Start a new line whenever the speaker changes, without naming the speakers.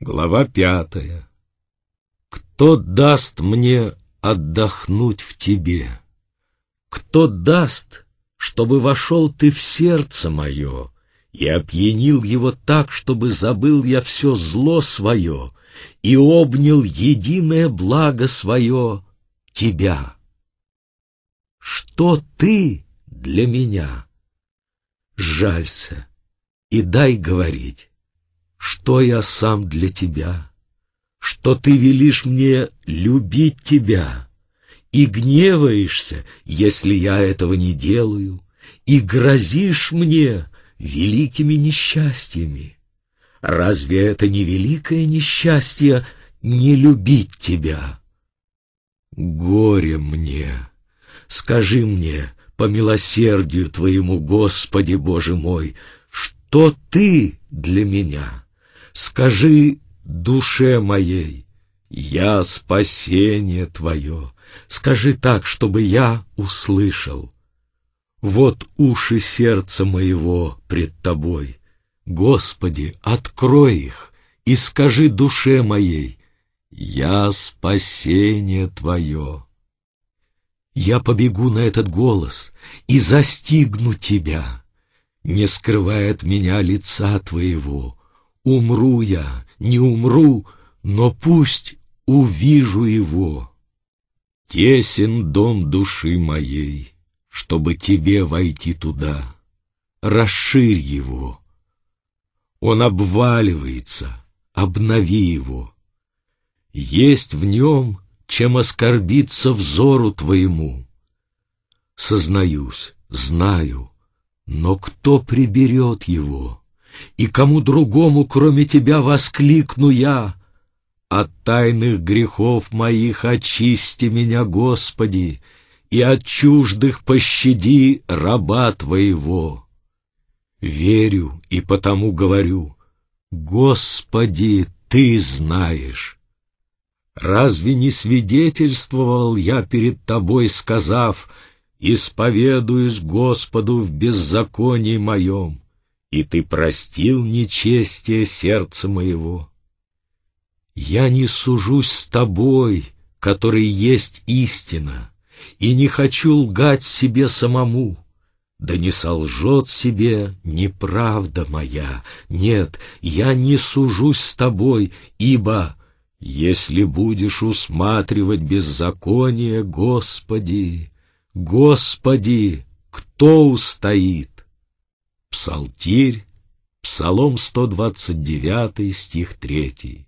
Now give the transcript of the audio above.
Глава пятая. Кто даст мне отдохнуть в тебе? Кто даст, чтобы вошел ты в сердце мое и опьянил его так, чтобы забыл я все зло свое и обнял единое благо свое тебя? Что ты для меня? Жалься и дай говорить что я сам для тебя, что ты велишь мне любить тебя, и гневаешься, если я этого не делаю, и грозишь мне великими несчастьями. Разве это не великое несчастье не любить тебя? Горе мне! Скажи мне, по милосердию Твоему, Господи Боже мой, что Ты для меня — Скажи душе моей, я спасение твое, скажи так, чтобы я услышал. Вот уши сердца моего пред тобой. Господи, открой их и скажи душе моей, я спасение твое. Я побегу на этот голос и застигну тебя, не скрывая от меня лица твоего, Умру я, не умру, но пусть увижу его. Тесен дом души моей, чтобы тебе войти туда. Расширь его. Он обваливается, обнови его. Есть в нем, чем оскорбиться взору твоему. Сознаюсь, знаю, но кто приберет его?» и кому другому, кроме тебя, воскликну я. От тайных грехов моих очисти меня, Господи, и от чуждых пощади раба Твоего. Верю и потому говорю, Господи, Ты знаешь. Разве не свидетельствовал я перед Тобой, сказав, «Исповедуюсь Господу в беззаконии моем»? и ты простил нечестие сердца моего. Я не сужусь с тобой, который есть истина, и не хочу лгать себе самому, да не солжет себе неправда моя. Нет, я не сужусь с тобой, ибо... Если будешь усматривать беззаконие, Господи, Господи, кто устоит? Псалтирь, Псалом 129, стих 3.